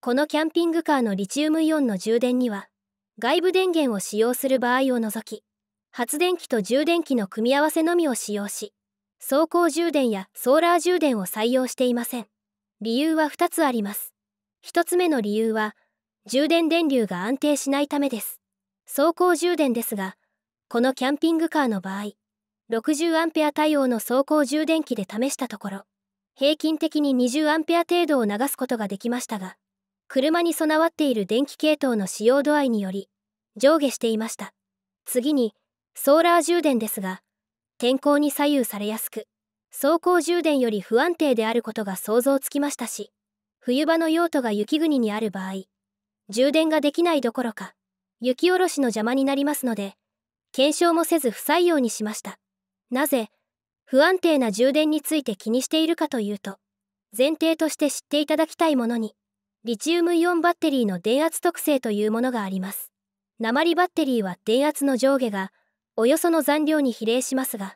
このキャンピングカーのリチウムイオンの充電には外部電源を使用する場合を除き発電機と充電器の組み合わせのみを使用し走行充電やソーラー充電を採用していません理由は2つあります1つ目の理由は充電電流が安定しないためです走行充電ですがこのキャンピングカーの場合 60A 対応の走行充電器で試したところ平均的に 20A 程度を流すことができましたが車に備わっている電気系統の使用度合いにより上下していました次にソーラー充電ですが天候に左右されやすく走行充電より不安定であることが想像つきましたし冬場の用途が雪国にある場合充電ができないどころか雪下ろしの邪魔になりますので検証もせず不採用にしましたなぜ不安定な充電について気にしているかというと前提として知っていただきたいものにリチウムイオンバッテリーの電圧特性というものがあります。鉛バッテリーは電圧の上下がおよその残量に比例しますが、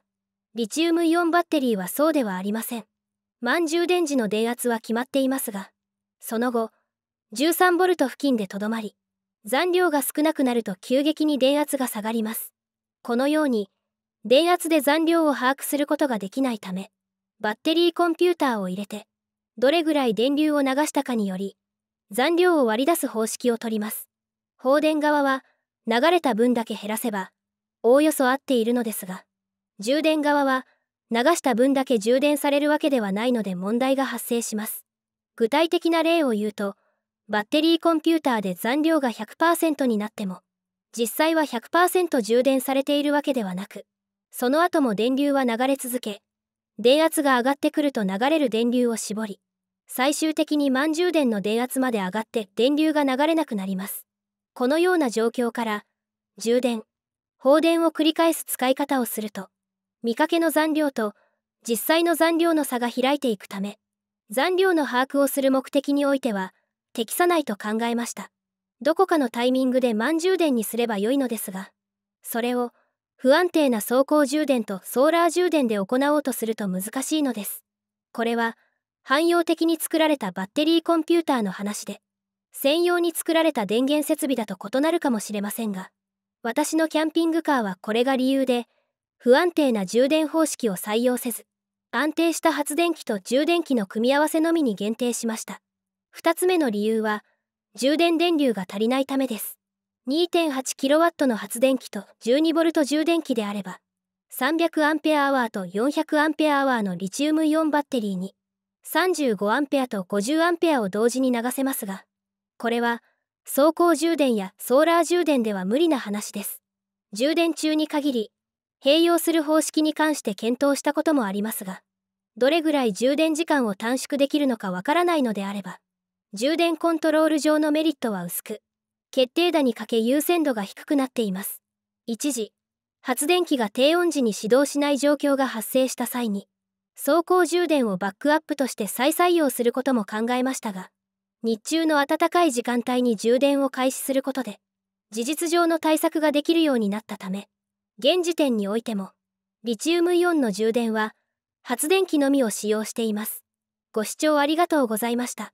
リチウムイオンバッテリーはそうではありません。満充電時の電圧は決まっていますが、その後、13ボルト付近でとどまり、残量が少なくなると急激に電圧が下がります。このように、電圧で残量を把握することができないため、バッテリーコンピューターを入れて、どれぐらい電流を流したかにより、残量を割り出す方式をとります放電側は流れた分だけ減らせばおおよそ合っているのですが充電側は流した分だけ充電されるわけではないので問題が発生します具体的な例を言うとバッテリーコンピューターで残量が100%になっても実際は100%充電されているわけではなくその後も電流は流れ続け電圧が上がってくると流れる電流を絞り最終的に満充電の電圧まで上がって電流が流れなくなりますこのような状況から充電放電を繰り返す使い方をすると見かけの残量と実際の残量の差が開いていくため残量の把握をする目的においては適さないと考えましたどこかのタイミングで満充電にすればよいのですがそれを不安定な走行充電とソーラー充電で行おうとすると難しいのですこれは汎用的に作られたバッテリーコンピューターの話で専用に作られた電源設備だと異なるかもしれませんが私のキャンピングカーはこれが理由で不安定な充電方式を採用せず安定した発電機と充電器の組み合わせのみに限定しました2つ目の理由は充電電流が足りないためです 2.8kW の発電機と 12V 充電器であれば 300Ah と 400Ah のリチウムイオンバッテリーに3 5アンペアと5 0アンペアを同時に流せますがこれは走行充電やソーラー充電では無理な話です充電中に限り併用する方式に関して検討したこともありますがどれぐらい充電時間を短縮できるのかわからないのであれば充電コントロール上のメリットは薄く決定打にかけ優先度が低くなっています一時発電機が低温時に始動しない状況が発生した際に走行充電をバックアップとして再採用することも考えましたが日中の暖かい時間帯に充電を開始することで事実上の対策ができるようになったため現時点においてもリチウムイオンの充電は発電機のみを使用しています。ご視聴ありがとうございました。